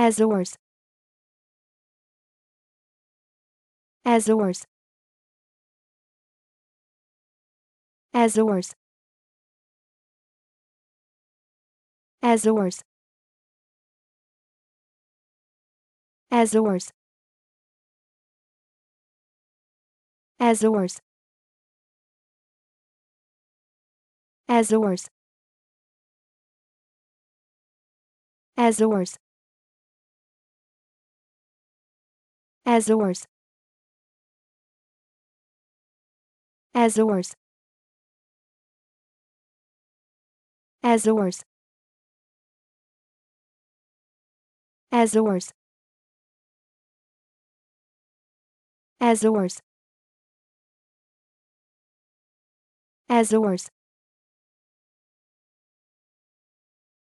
Azores Azores Azores Azores Azores Azores Azores Azores Azores Azores Azores Azores Azores Azores